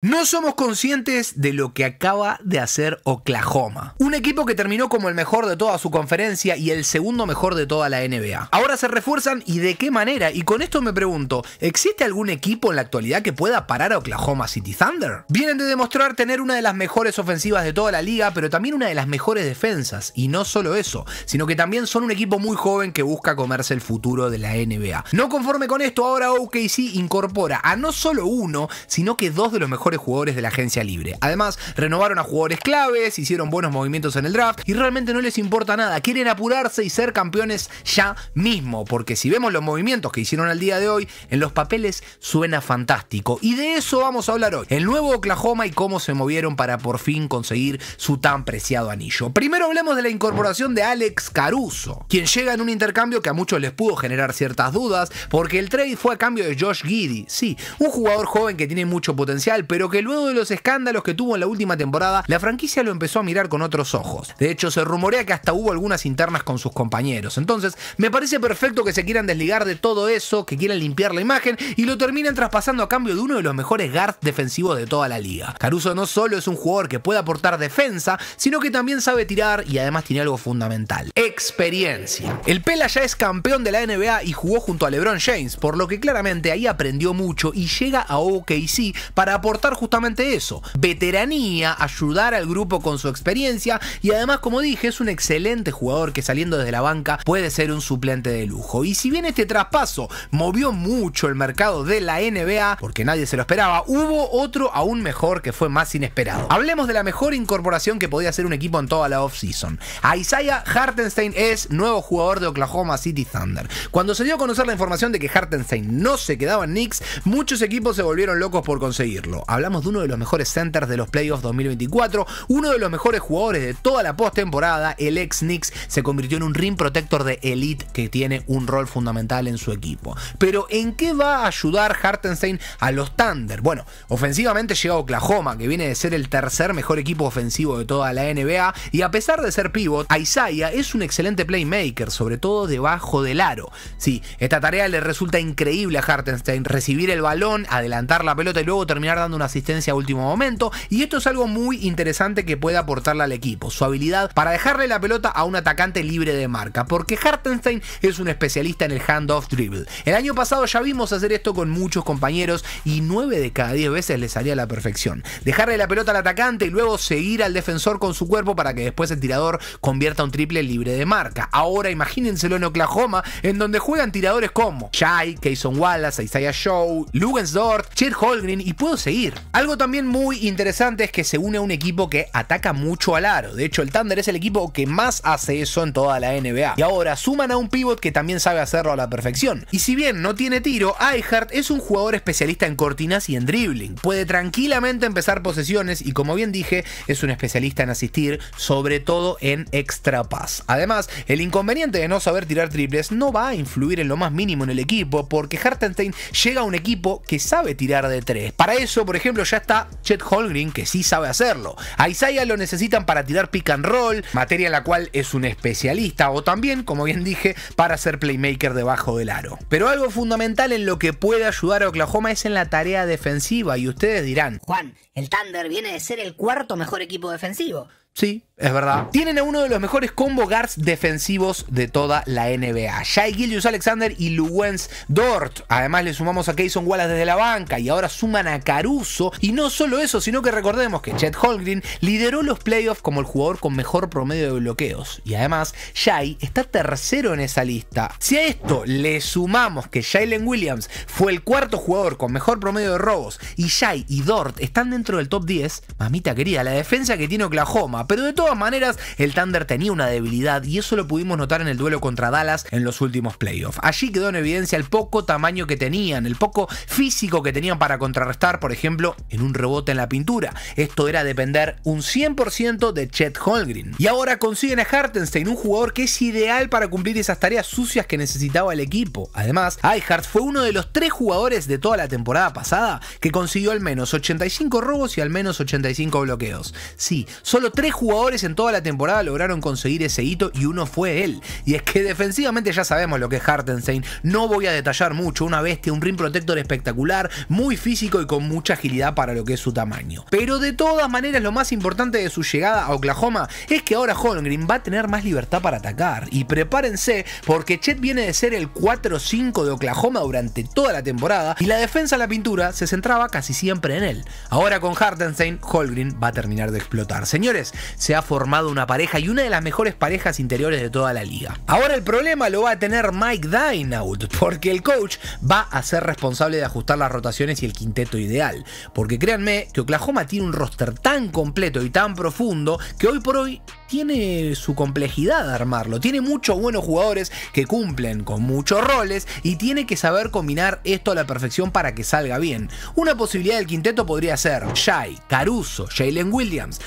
No somos conscientes de lo que acaba de hacer Oklahoma. Un equipo que terminó como el mejor de toda su conferencia y el segundo mejor de toda la NBA. Ahora se refuerzan y de qué manera. Y con esto me pregunto, ¿existe algún equipo en la actualidad que pueda parar a Oklahoma City Thunder? Vienen de demostrar tener una de las mejores ofensivas de toda la liga, pero también una de las mejores defensas. Y no solo eso, sino que también son un equipo muy joven que busca comerse el futuro de la NBA. No conforme con esto, ahora OKC incorpora a no solo uno, sino que dos de los mejores jugadores de la agencia libre. Además, renovaron a jugadores claves, hicieron buenos movimientos en el draft y realmente no les importa nada. Quieren apurarse y ser campeones ya mismo, porque si vemos los movimientos que hicieron al día de hoy, en los papeles suena fantástico. Y de eso vamos a hablar hoy. El nuevo Oklahoma y cómo se movieron para por fin conseguir su tan preciado anillo. Primero hablemos de la incorporación de Alex Caruso, quien llega en un intercambio que a muchos les pudo generar ciertas dudas, porque el trade fue a cambio de Josh Giddy. Sí, un jugador joven que tiene mucho potencial, pero pero que luego de los escándalos que tuvo en la última temporada, la franquicia lo empezó a mirar con otros ojos. De hecho, se rumorea que hasta hubo algunas internas con sus compañeros. Entonces, me parece perfecto que se quieran desligar de todo eso, que quieran limpiar la imagen y lo terminan traspasando a cambio de uno de los mejores guards defensivos de toda la liga. Caruso no solo es un jugador que puede aportar defensa, sino que también sabe tirar y además tiene algo fundamental, experiencia. El Pela ya es campeón de la NBA y jugó junto a LeBron James, por lo que claramente ahí aprendió mucho y llega a OKC para aportar justamente eso, veteranía, ayudar al grupo con su experiencia y además como dije es un excelente jugador que saliendo desde la banca puede ser un suplente de lujo. Y si bien este traspaso movió mucho el mercado de la NBA, porque nadie se lo esperaba, hubo otro aún mejor que fue más inesperado. Hablemos de la mejor incorporación que podía hacer un equipo en toda la offseason. Isaiah Hartenstein es nuevo jugador de Oklahoma City Thunder. Cuando se dio a conocer la información de que Hartenstein no se quedaba en Knicks, muchos equipos se volvieron locos por conseguirlo hablamos de uno de los mejores centers de los playoffs 2024, uno de los mejores jugadores de toda la postemporada, el ex Knicks se convirtió en un rim protector de elite que tiene un rol fundamental en su equipo. Pero ¿en qué va a ayudar Hartenstein a los Thunder? Bueno, ofensivamente llega Oklahoma, que viene de ser el tercer mejor equipo ofensivo de toda la NBA, y a pesar de ser pivot, Isaiah es un excelente playmaker, sobre todo debajo del aro. Sí, esta tarea le resulta increíble a Hartenstein, recibir el balón, adelantar la pelota y luego terminar dando una asistencia a último momento y esto es algo muy interesante que puede aportarle al equipo, su habilidad para dejarle la pelota a un atacante libre de marca, porque Hartenstein es un especialista en el handoff dribble. El año pasado ya vimos hacer esto con muchos compañeros y 9 de cada 10 veces le salía a la perfección. Dejarle la pelota al atacante y luego seguir al defensor con su cuerpo para que después el tirador convierta un triple libre de marca. Ahora imagínenselo en Oklahoma, en donde juegan tiradores como Chai, Kayson Wallace, Isaiah Shaw, Dort, Chet Holgren y puedo seguir. Algo también muy interesante es que se une a un equipo que ataca mucho al aro. De hecho, el Thunder es el equipo que más hace eso en toda la NBA. Y ahora suman a un pivot que también sabe hacerlo a la perfección. Y si bien no tiene tiro, Eichhardt es un jugador especialista en cortinas y en dribbling. Puede tranquilamente empezar posesiones y como bien dije, es un especialista en asistir, sobre todo en extra pass. Además, el inconveniente de no saber tirar triples no va a influir en lo más mínimo en el equipo porque Hartenstein llega a un equipo que sabe tirar de tres. Para eso, por ejemplo, ejemplo, ya está Chet Holgrin, que sí sabe hacerlo. A Isaiah lo necesitan para tirar pick and roll, materia en la cual es un especialista, o también, como bien dije, para ser playmaker debajo del aro. Pero algo fundamental en lo que puede ayudar a Oklahoma es en la tarea defensiva, y ustedes dirán, Juan, el Thunder viene de ser el cuarto mejor equipo defensivo. Sí, es verdad. Tienen a uno de los mejores combo guards defensivos de toda la NBA. Shai Gilius Alexander y Luwens Dort. Además le sumamos a Keyson Wallace desde la banca y ahora suman a Caruso. Y no solo eso, sino que recordemos que Chet Holgren lideró los playoffs como el jugador con mejor promedio de bloqueos. Y además, Shai está tercero en esa lista. Si a esto le sumamos que Jalen Williams fue el cuarto jugador con mejor promedio de robos y Shai y Dort están dentro del top 10, mamita querida, la defensa que tiene Oklahoma pero de todas maneras, el Thunder tenía una debilidad y eso lo pudimos notar en el duelo contra Dallas en los últimos playoffs. Allí quedó en evidencia el poco tamaño que tenían, el poco físico que tenían para contrarrestar, por ejemplo, en un rebote en la pintura. Esto era depender un 100% de Chet Holgrin. Y ahora consiguen a Hartenstein, un jugador que es ideal para cumplir esas tareas sucias que necesitaba el equipo. Además, IHART fue uno de los tres jugadores de toda la temporada pasada que consiguió al menos 85 robos y al menos 85 bloqueos. Sí, solo tres jugadores en toda la temporada lograron conseguir ese hito y uno fue él. Y es que defensivamente ya sabemos lo que es Hartenstein, no voy a detallar mucho, una bestia, un rim protector espectacular, muy físico y con mucha agilidad para lo que es su tamaño. Pero de todas maneras lo más importante de su llegada a Oklahoma es que ahora Holmgren va a tener más libertad para atacar. Y prepárense porque Chet viene de ser el 4-5 de Oklahoma durante toda la temporada y la defensa a la pintura se centraba casi siempre en él. Ahora con Hartenstein, Holmgren va a terminar de explotar. Señores, se ha formado una pareja y una de las mejores parejas interiores de toda la liga. Ahora el problema lo va a tener Mike Dynaud, porque el coach va a ser responsable de ajustar las rotaciones y el quinteto ideal. Porque créanme que Oklahoma tiene un roster tan completo y tan profundo que hoy por hoy tiene su complejidad de armarlo. Tiene muchos buenos jugadores que cumplen con muchos roles y tiene que saber combinar esto a la perfección para que salga bien. Una posibilidad del quinteto podría ser Shai, Caruso, Jalen Williams,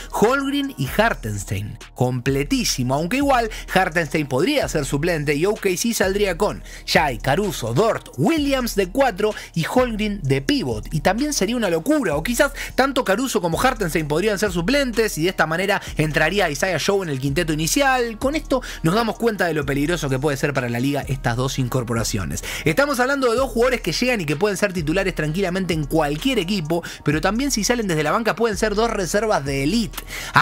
y y Hartenstein. Completísimo, aunque igual Hartenstein podría ser suplente y OKC saldría con Jai, Caruso, Dort, Williams de 4 y Holgrin de pivot. Y también sería una locura, o quizás tanto Caruso como Hartenstein podrían ser suplentes y de esta manera entraría Isaiah Show en el quinteto inicial. Con esto nos damos cuenta de lo peligroso que puede ser para la liga estas dos incorporaciones. Estamos hablando de dos jugadores que llegan y que pueden ser titulares tranquilamente en cualquier equipo, pero también si salen desde la banca pueden ser dos reservas de elite.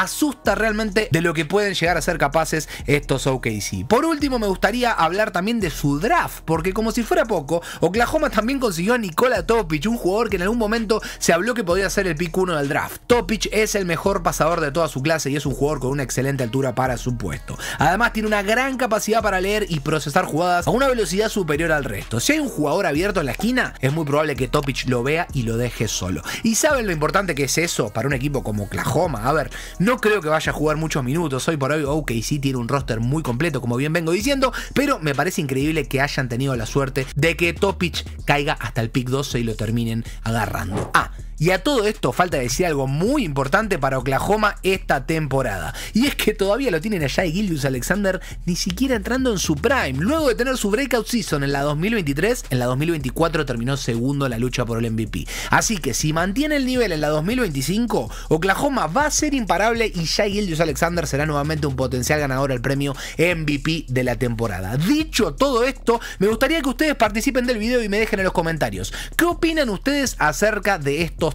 su realmente de lo que pueden llegar a ser capaces estos OKC. Por último, me gustaría hablar también de su draft, porque como si fuera poco, Oklahoma también consiguió a Nikola Topic, un jugador que en algún momento se habló que podía ser el pick 1 del draft. Topic es el mejor pasador de toda su clase y es un jugador con una excelente altura para su puesto. Además, tiene una gran capacidad para leer y procesar jugadas a una velocidad superior al resto. Si hay un jugador abierto en la esquina, es muy probable que Topic lo vea y lo deje solo. ¿Y saben lo importante que es eso para un equipo como Oklahoma? A ver, no creo que vaya a jugar muchos minutos. Hoy por hoy sí tiene un roster muy completo, como bien vengo diciendo, pero me parece increíble que hayan tenido la suerte de que Topic caiga hasta el pick 12 y lo terminen agarrando. Ah, y a todo esto falta decir algo muy importante para Oklahoma esta temporada. Y es que todavía lo tienen allá y Gildius Alexander ni siquiera entrando en su prime. Luego de tener su breakout season en la 2023, en la 2024 terminó segundo la lucha por el MVP. Así que si mantiene el nivel en la 2025, Oklahoma va a ser imparable y Jai Gildius Alexander será nuevamente un potencial ganador al premio MVP de la temporada. Dicho todo esto, me gustaría que ustedes participen del video y me dejen en los comentarios. ¿Qué opinan ustedes acerca de estos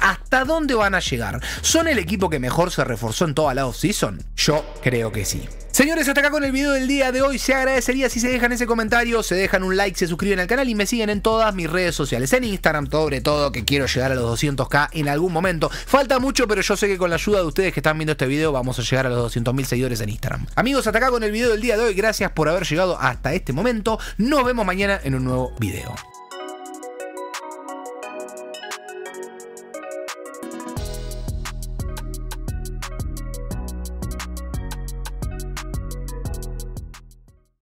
¿Hasta dónde van a llegar? ¿Son el equipo que mejor se reforzó en toda la offseason? Yo creo que sí. Señores, hasta acá con el video del día de hoy. Se agradecería si se dejan ese comentario, se dejan un like, se suscriben al canal y me siguen en todas mis redes sociales. En Instagram, sobre todo, que quiero llegar a los 200k en algún momento. Falta mucho, pero yo sé que con la ayuda de ustedes que están viendo este video vamos a llegar a los 200.000 seguidores en Instagram. Amigos, hasta acá con el video del día de hoy. Gracias por haber llegado hasta este momento. Nos vemos mañana en un nuevo video.